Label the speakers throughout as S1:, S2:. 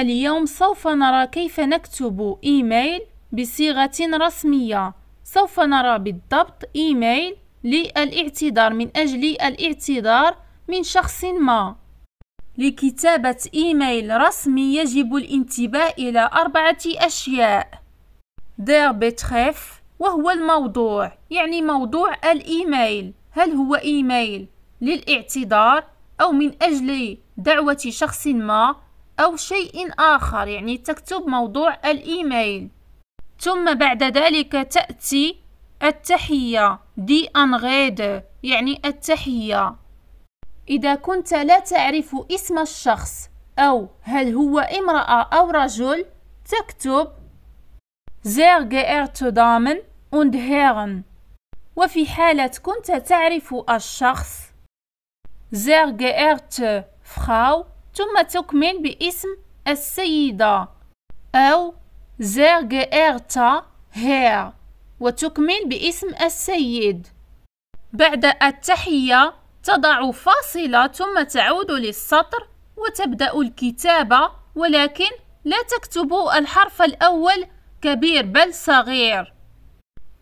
S1: اليوم سوف نرى كيف نكتب إيميل بصيغة رسمية سوف نرى بالضبط إيميل للاعتذار من أجل الاعتذار من شخص ما لكتابة إيميل رسمي يجب الانتباه إلى أربعة أشياء دير بتخف وهو الموضوع يعني موضوع الإيميل هل هو إيميل للاعتذار أو من أجل دعوة شخص ما أو شيء آخر يعني تكتب موضوع الإيميل ثم بعد ذلك تأتي التحية دي أنغيد يعني التحية إذا كنت لا تعرف اسم الشخص أو هل هو امرأة أو رجل تكتب زير geehrte Damen und Herren وفي حالة كنت تعرف الشخص زير geehrte Frau ثم تكمل باسم السيدة أو جئرتا هير وتكمل باسم السيد بعد التحية تضع فاصلة ثم تعود للسطر وتبدأ الكتابة ولكن لا تكتب الحرف الأول كبير بل صغير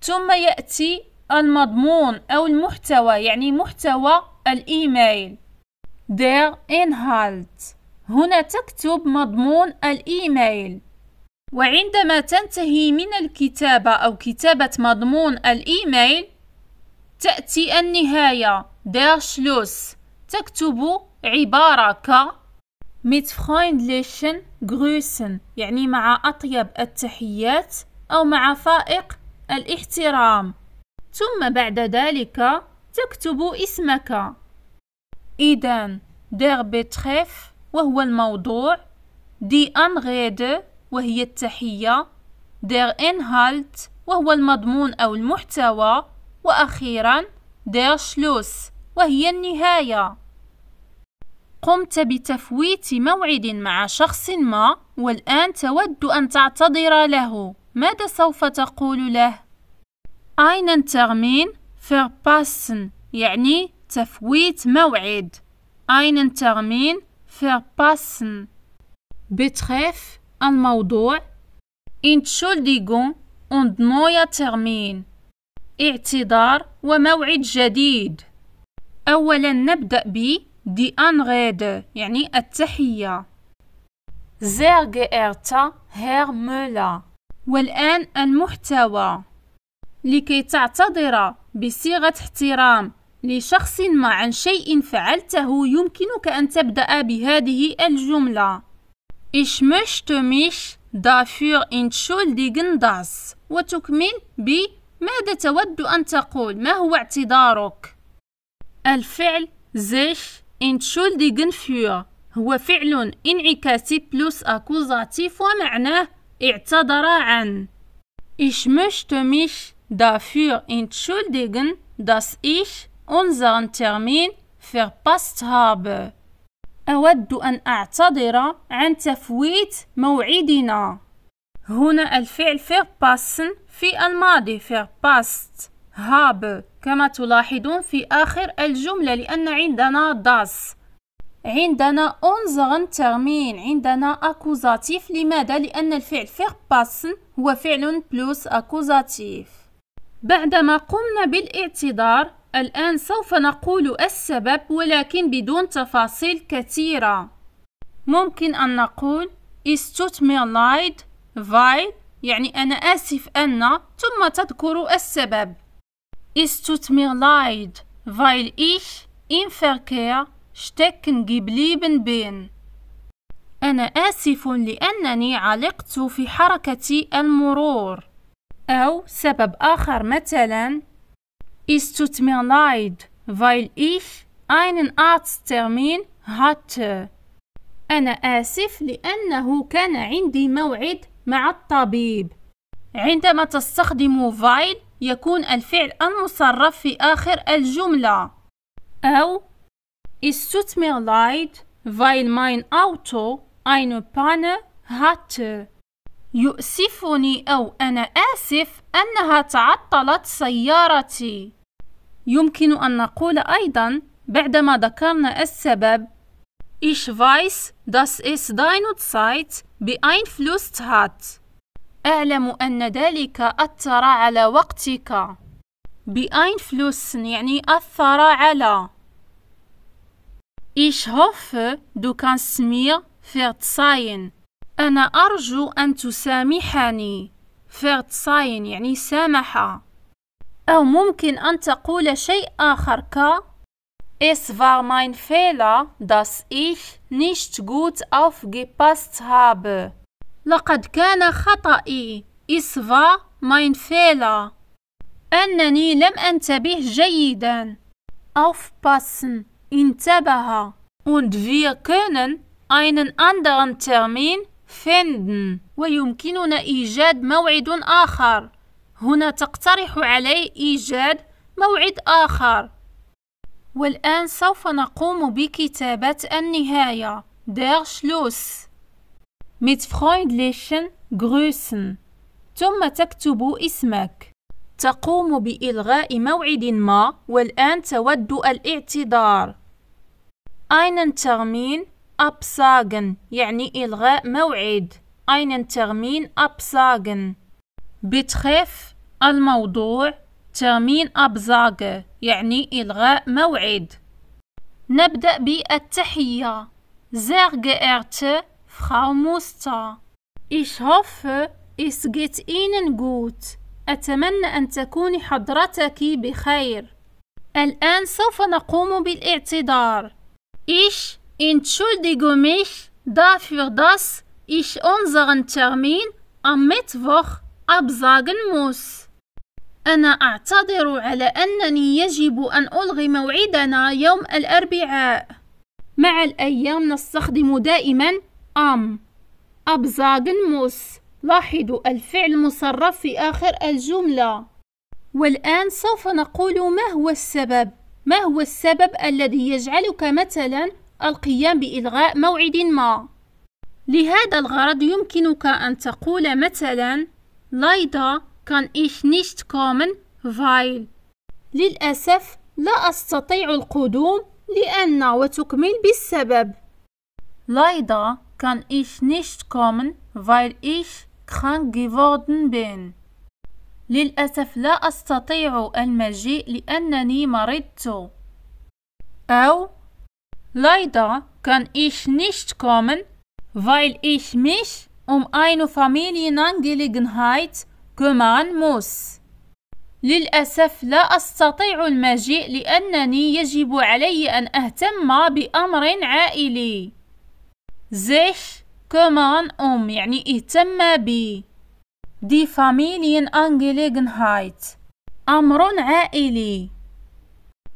S1: ثم يأتي المضمون أو المحتوى يعني محتوى الإيميل der Inhalt هنا تكتب مضمون الإيميل وعندما تنتهي من الكتابة أو كتابة مضمون الإيميل تأتي النهاية der Schluss تكتب عبارة ك mit freundlichen Grüßen يعني مع أطيب التحيات أو مع فائق الاحترام ثم بعد ذلك تكتب اسمك إذن der betreff وهو الموضوع دي أنغيدة وهي التحية der Inhalt وهو المضمون أو المحتوى وأخيرا der Schluss وهي النهاية قمت بتفويت موعد مع شخص ما والآن تود أن تعتذر له ماذا سوف تقول له؟ einen Termin verpassen يعني تفويت موعد einen تغمين فرباسن بتخيف الموضوع Entschuldigung und نويا تغمين اعتذار وموعد جديد أولا نبدأ ب دي ان أنغيد يعني التحية sehr geehrter Herr Müller والآن المحتوى لكي تعتذر بصيغة احترام لشخص ما عن شيء فعلته يمكنك أن تبدأ بهذه الجملة Ich möchte mich dafür entschuldigen das وتكمل ب ماذا تود أن تقول؟ ما هو اعتذارك؟ الفعل sich entschuldigen für هو فعل انعكاسي بلس أكوزاتيف ومعناه اعتذر عن Ich möchte mich dafür entschuldigen, dass ich unseren Termin verpasst habe. أود أن أعتذر عن تفويت موعدنا. هنا الفعل verpassen في الماضي verpasst habe كما تلاحظون في آخر الجملة لأن عندنا das عندنا unseren Termin عندنا أكوزاتيف لماذا؟ لأن الفعل verpassen هو فعل plus أكوزاتيف بعدما قمنا بالاعتذار الآن سوف نقول السبب ولكن بدون تفاصيل كثيرة ممكن أن نقول استثمر لايد فايد يعني أنا آسف أن ثم تذكر السبب Es tut فايل إيش weil شتكن im Verkehr بن بين أنا آسف لأنني علقت في حركة المرور. أو سبب آخر مثلاً Es tut mir leid, weil ich einen Arzttermin hatte. أنا آسف لأنه كان عندي موعد مع الطبيب. عندما تستخدم فايل يكون الفعل المصرف في آخر الجملة أو Es tut mir leid, weil mein Auto eine Panne hatte. يؤسفني أو أنا آسف أنها تعطلت سيارتي. يمكن أن نقول أيضا بعدما ذكرنا السبب Ich weiß, dass es deine Zeit beeinflusst hat. أعلم أن ذلك أثر على وقتك. beeinflussen يعني أثر على. Ich hoffe, du kannst mir verzeihen. أنا أرجو أن تسامحني فيرتساين يعني سامح أو ممكن أن تقول شيء آخر ك Es war mein Fehler, dass ich nicht gut aufgepasst habe. لقد كان خطأي. Es war mein Fehler. أنني لم أنتبه جيدا. Aufpassen. انتبه. Und wir können einen anderen Termin finden ويمكننا إيجاد موعد آخر هنا تقترح علي إيجاد موعد آخر والآن سوف نقوم بكتابة النهاية der Schluss mit freundlichen Grüßen ثم تكتب اسمك تقوم بإلغاء موعد ما والآن تود الاعتذار einen Termin absagen يعني إلغاء موعد einen Termin absagen بتخف الموضوع Termin absage يعني إلغاء موعد نبدأ بالتحية Sehr geehrte Frau Muster Ich hoffe es geht Ihnen gut أتمنى أن تكون حضرتك بخير الآن سوف نقوم بالاعتذار Ich entschuldige mich dafür, dass ich unseren Termin am Mittwoch absagen muss. أنا أعتذر على أنني يجب أن ألغي موعدنا يوم الأربعاء. مع الأيام نستخدم دائما أم أبزاغن موس لاحظوا الفعل مصرف في آخر الجملة. والآن سوف نقول ما هو السبب؟ ما هو السبب الذي يجعلك مثلا القيام بإلغاء موعد ما لهذا الغرض يمكنك أن تقول مثلا لايدا كان إيش نيشت كومن فايل للأسف لا أستطيع القدوم لأن وتكمل بالسبب لايدا كان إيش نيشت كومن فايل إيش krank جيفوردن بين للأسف لا أستطيع المجيء لأنني مرضت أو Leider kann ich nicht kommen, weil ich mich um eine Familienangelegenheit kümmern muss. للأسف لا أستطيع المجيء لأنني يجب علي أن أهتم بأمر عائلي. sich kümmern um يعني اهتم بي. die Familienangelegenheit أمر عائلي.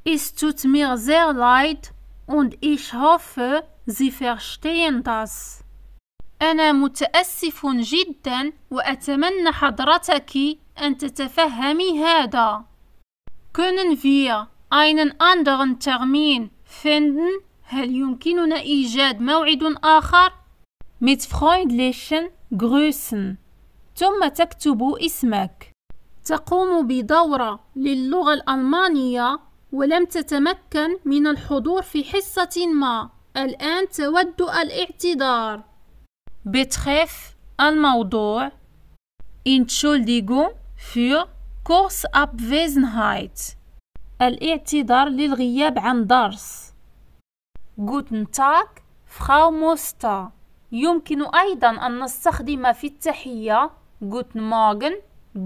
S1: Es tut mir sehr leid, und ich hoffe, Sie verstehen das. أنا متأسف جدا وأتمنى حضرتك أن تتفهمي هذا. Können wir einen anderen Termin finden? هل يمكننا إيجاد موعد آخر؟ Mit freundlichen Grüßen. ثم تكتب اسمك. تقوم بدورة للغة الألمانية ولم تتمكن من الحضور في حصة ما الآن تود الاعتذار بتخف الموضوع Entschuldigung für Kursabwesenheit الاعتذار للغياب عن درس Guten Tag Frau موستا يمكن أيضا أن نستخدم في التحية Guten Morgen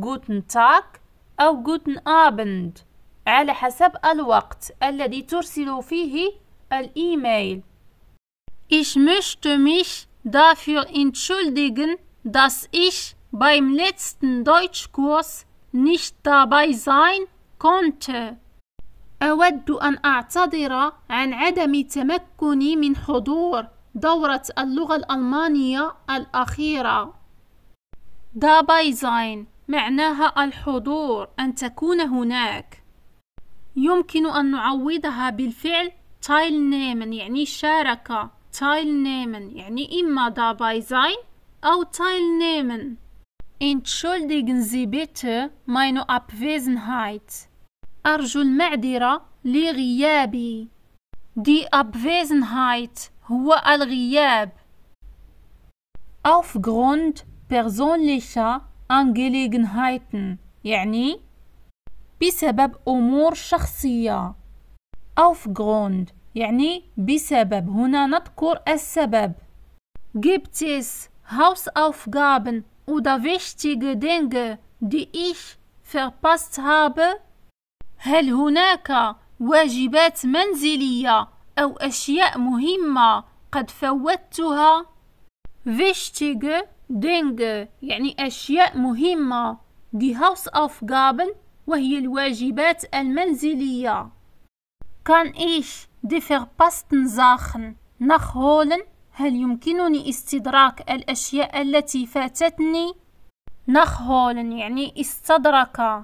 S1: Guten Tag أو Guten Abend على حسب الوقت الذي ترسل فيه الإيميل Ich möchte mich dafür entschuldigen, dass ich beim letzten Deutschkurs nicht dabei sein konnte. أود أن أعتذر عن عدم تمكني من حضور دورة اللغة الألمانية الأخيرة. dabei sein معناها الحضور أن تكون هناك. يمكن أن نعوضها بالفعل تايل نيمن يعني شارك تايل نيمن يعني إما باي زين أو تايل نيمن Entschuldigen Sie bitte meine Abwesenheit. أرجو المعذرة لغيابي. Die Abwesenheit هو الغياب. Aufgrund persönlicher Angelegenheiten يعني بسبب أمور شخصية أوف جروند يعني بسبب هنا نذكر السبب جبتس هاوس أوف جابن ودافيشتيغ دينغ دي إيش فرباست هاب هل هناك واجبات منزلية أو أشياء مهمة قد فوتتها؟ فيشتيغ دينغ يعني أشياء مهمة دي هاوس أوف جابن وهي الواجبات المنزلية كان إيش دفر باستن زاخن نخ هولن هل يمكنني استدراك الأشياء التي فاتتني؟ نخ هولن يعني استدرك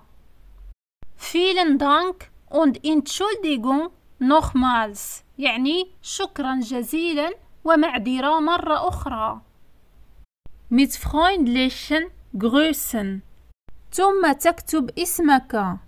S1: فيلن دانك und Entschuldigung nochmals يعني شكرا جزيلا ومعذرة مرة أخرى mit freundlichen Grüßen ثم تكتب اسمك